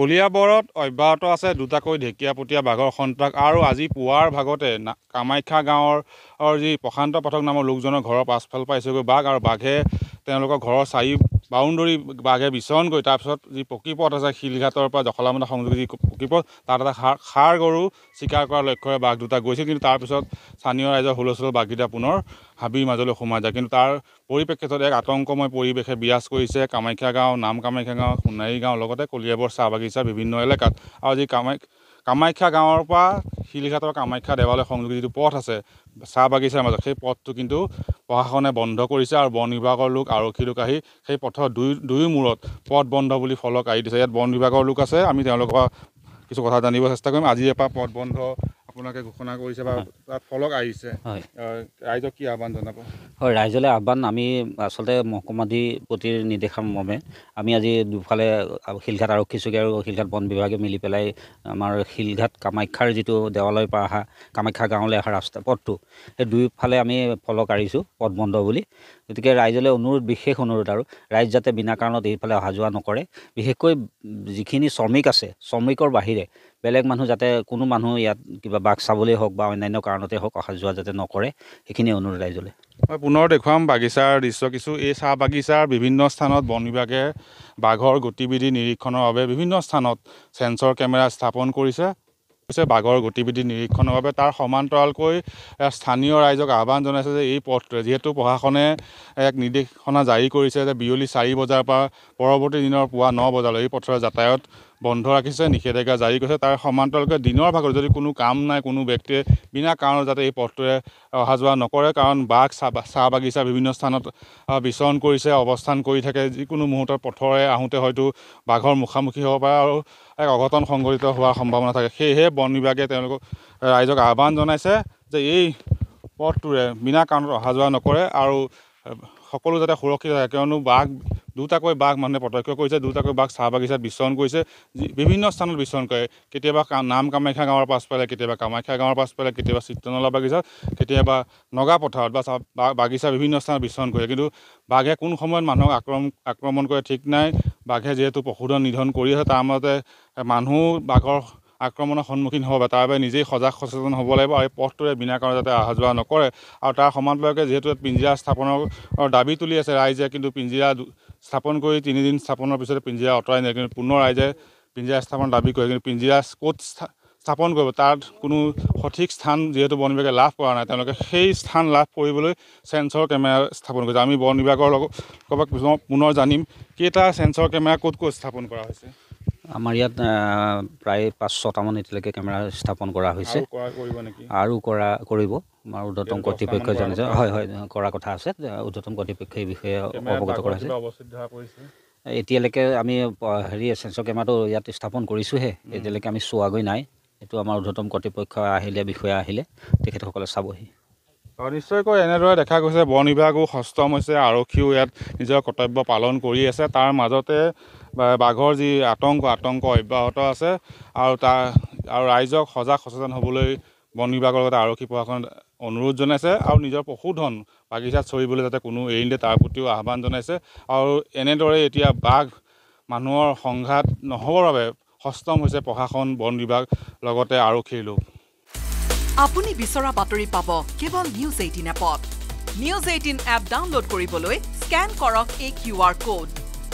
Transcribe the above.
কলিয়াবৰত অব্যাহত আছে দুটাকৈ ঢেকীয়া পতীয়া বাঘৰ সন্ত্ৰাস আৰু আজি পুৱাৰ ভাগতে কামাখ্যা গাঁৱৰ যি প্ৰশান্ত পাঠক নামৰ লোকজনৰ ঘৰৰ পাছফাল পাইছেগৈ বাঘ আৰু বাঘে তেওঁলোকৰ ঘৰৰ চাৰি বাউণ্ডৰী বাঘে বিচৰণ কৰি তাৰপিছত যি পকীপথ আছে শিলঘাটৰ পৰা জখলামতা সংযোগ যি পকীপথ তাত এটা সাৰ সাৰ গৰু চিকাৰ কৰাৰ লক্ষ্যৰে বাঘ দুটা গৈছিল কিন্তু তাৰপিছত স্থানীয় ৰাইজৰ হুলস্থুল বাঘকেইটা পুনৰ হাবিৰ মাজলৈ সোমাই যায় কিন্তু তাৰ পৰিপ্ৰেক্ষিতত এক আতংকময় পৰিৱেশে বিৰাজ কৰিছে কামাখ্যা গাঁও নাম কামাখ্যা গাঁও সোণাৰী গাঁও লগতে কলিয়াবৰ চাহ বাগিচা বিভিন্ন এলেকাত আৰু যি কামাখ্যা কামাখ্যা গাঁৱৰ পৰা শিলঘাটৰ কামাখ্যা দেৱালয় সংযোগী যিটো পথ আছে চাহ বাগিচাৰ মাজত সেই পথটো কিন্তু প্ৰশাসনে বন্ধ কৰিছে আৰু বন বিভাগৰ লোক আৰক্ষী লোক আহি সেই পথৰ দুই দুয়ো মূৰত পথ বন্ধ বুলি ফলক আহি দিছে ইয়াত বন বিভাগৰ লোক আছে আমি তেওঁলোকৰ পৰা কিছু কথা জানিব চেষ্টা কৰিম আজিৰে পৰা পথ বন্ধ আপোনালোকে ঘোষণা কৰিছে বা তাত ফলক আহিছে ৰাইজক কি আহ্বান জনাব হয় ৰাইজলৈ আহ্বান আমি আচলতে মহকুমাধিপতিৰ নিৰ্দেশনামৰ্মে আমি আজি দুফালে শিলঘাট আৰক্ষী চকী আৰু শিলঘাট বন বিভাগে মিলি পেলাই আমাৰ শিলঘাট কামাখ্যাৰ যিটো দেৱালয় পৰা অহা কামাখ্যা গাঁৱলৈ অহা ৰাস্তা পথটো সেই দুয়োফালে আমি ফলক আঁৰিছোঁ পথ বন্ধ বুলি গতিকে ৰাইজলৈ অনুৰোধ বিশেষ অনুৰোধ আৰু ৰাইজ যাতে বিনা কাৰণত এইফালে অহা যোৱা নকৰে বিশেষকৈ যিখিনি শ্ৰমিক আছে শ্ৰমিকৰ বাহিৰে বেলেগ মানুহ যাতে কোনো মানুহ ইয়াত কিবা বাঘ চাবলৈ হওক বা অন্যান্য কাৰণতে হওক অহা যোৱা যাতে নকৰে সেইখিনি অনুৰোধ ৰাইজলৈ মই পুনৰ দেখুৱাম বাগিচাৰ দৃশ্য কিছু এই চাহ বাগিচাৰ বিভিন্ন স্থানত বন বিভাগে বাঘৰ গতিবিধি নিৰীক্ষণৰ বাবে বিভিন্ন স্থানত চেঞ্চৰ কেমেৰা স্থাপন কৰিছে হৈছে বাঘৰ গতিবিধি নিৰীক্ষণৰ বাবে তাৰ সমান্তৰালকৈ স্থানীয় ৰাইজক আহ্বান জনাইছে যে এই পথটোৱে যিহেতু প্ৰশাসনে এক নিৰ্দেশনা জাৰি কৰিছে যে বিয়লি চাৰি বজাৰ পৰা পৰৱৰ্তী দিনৰ পুৱা ন বজালৈ এই পথৰ যাতায়ত বন্ধ ৰাখিছে নিষেধাজ্ঞা জাৰি কৰিছে তাৰ সমান্তৰালকে দিনৰ ভাগত যদি কোনো কাম নাই কোনো ব্যক্তিয়ে বিনা কাৰণত যাতে এই পথটোৱে অহা যোৱা নকৰে কাৰণ বাঘ চাহ চাহ বাগিচা বিভিন্ন স্থানত বিচৰণ কৰিছে অৱস্থান কৰি থাকে যিকোনো মুহূৰ্তত পথৰে আহোঁতে হয়তো বাঘৰ মুখামুখি হ'ব পাৰে আৰু এক অঘটন সংঘটিত হোৱাৰ সম্ভাৱনা থাকে সেয়েহে বন বিভাগে তেওঁলোকক ৰাইজক আহ্বান জনাইছে যে এই পথটোৰে বিনা কাৰণত অহা যোৱা নকৰে আৰু সকলো যাতে সুৰক্ষিত থাকে কিয়নো বাঘ দুটাকৈ বাঘ মানুহে প্ৰত্যক্ষ কৰিছে দুটাকৈ বাঘ চাহ বাগিচাত বিচৰণ কৰিছে বিভিন্ন স্থানত বিচৰণ কৰে কেতিয়াবা নাম কামাখ্যা গাঁৱৰ পাছফালে কেতিয়াবা কামাখ্যা গাঁৱৰ পাছফালে কেতিয়াবা চিত্ৰনলা বাগিচাত কেতিয়াবা নগা পথাৰত বা বাগিচাৰ বিভিন্ন স্থানত বিচৰণ কৰে কিন্তু বাঘে কোন সময়ত মানুহক আক্ৰমণ আক্ৰমণ কৰে ঠিক নাই বাঘে যিহেতু পশুধন নিধন কৰি আছে তাৰ মাজতে মানুহ বাঘৰ আক্ৰমণৰ সন্মুখীন হ'ব তাৰ বাবে নিজেই সজাগ সচেতন হ'ব লাগিব আৰু এই পথটোৱে বিনা কাৰণে যাতে অহা যোৱা নকৰে আৰু তাৰ সমান্তৰালকৈ যিহেতু পিঞ্জিৰা স্থাপনৰ দাবী তুলি আছে ৰাইজে কিন্তু পিঞ্জিৰা স্থাপন কৰি তিনিদিন স্থাপনৰ পিছতে পিঞ্জিৰা আঁতৰাই নিয়ে কিন্তু পুনৰ ৰাইজে পিঞ্জিৰা স্থাপন দাবী কৰে কিন্তু পিঞ্জিৰা ক'ত স্থাপন কৰিব তাত কোনো সঠিক স্থান যিহেতু বন বিভাগে লাভ কৰা নাই তেওঁলোকে সেই স্থান লাভ কৰিবলৈ চেঞ্চৰ কেমেৰা স্থাপন কৰিছে আমি বন বিভাগৰ লগত পুনৰ জানিম কেইটা চেঞ্চৰ কেমেৰা ক'ত ক'ত স্থাপন কৰা হৈছে আমাৰ ইয়াত প্ৰায় পাঁচ ছটামান এতিয়ালৈকে কেমেৰা স্থাপন কৰা হৈছে আৰু কৰা কৰিব আমাৰ উদ্ধতম কৰ্তৃপক্ষই জানিছে হয় হয় কৰা কথা আছে উদ্যতন কৰ্তৃপক্ষৰ বিষয়ে অৱগত কৰা হৈছে এতিয়ালৈকে আমি হেৰি চেঞ্চৰ কেমেৰাটো ইয়াত স্থাপন কৰিছোঁহে এতিয়ালৈকে আমি চোৱাগৈ নাই এইটো আমাৰ উদ্যতন কৰ্তৃপক্ষ আহিলে বিষয়া আহিলে তেখেতসকলে চাবহি নিশ্চয়কৈ এনেদৰে দেখা গৈছে বন বিভাগো সষ্টম হৈছে আৰক্ষীও ইয়াত নিজৰ কৰ্তব্য পালন কৰি আছে তাৰ মাজতে বাঘৰ যি আতংক আতংক অব্যাহত আছে আৰু তাৰ আৰু ৰাইজক সজাগ সচেতন হ'বলৈ বন বিভাগৰ লগতে আৰক্ষী প্ৰশাসনত অনুৰোধ জনাইছে আৰু নিজৰ পশুধন বাগিচাত চৰিবলৈ যাতে কোনো এৰি নিদিয়ে তাৰ প্ৰতিও আহ্বান জনাইছে আৰু এনেদৰে এতিয়া বাঘ মানুহৰ সংঘাত নহ'বৰ বাবে সষ্টম হৈছে প্ৰশাসন বন বিভাগ লগতে আৰক্ষীৰ লোক আপুনি বিচৰা বাতৰি পাব কেৱল নিউজ এইটিন এপত নিউজ এইটিন এপ ডাউনলোড কৰিবলৈ স্কেন কৰক এই কিউ আৰ ক'ড